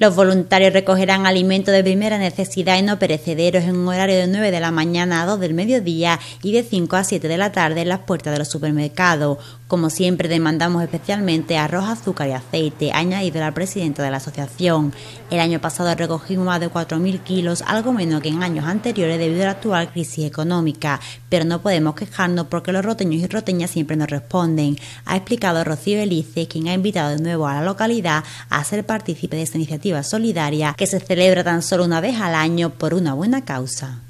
Los voluntarios recogerán alimentos de primera necesidad y no perecederos en un horario de 9 de la mañana a 2 del mediodía y de 5 a 7 de la tarde en las puertas de los supermercados. Como siempre, demandamos especialmente arroz, azúcar y aceite, añadido la presidenta de la asociación. El año pasado recogimos más de 4.000 kilos, algo menos que en años anteriores debido a la actual crisis económica, pero no podemos quejarnos porque los roteños y roteñas siempre nos responden, ha explicado Rocío Belice, quien ha invitado de nuevo a la localidad a ser partícipe de esta iniciativa solidaria que se celebra tan solo una vez al año por una buena causa.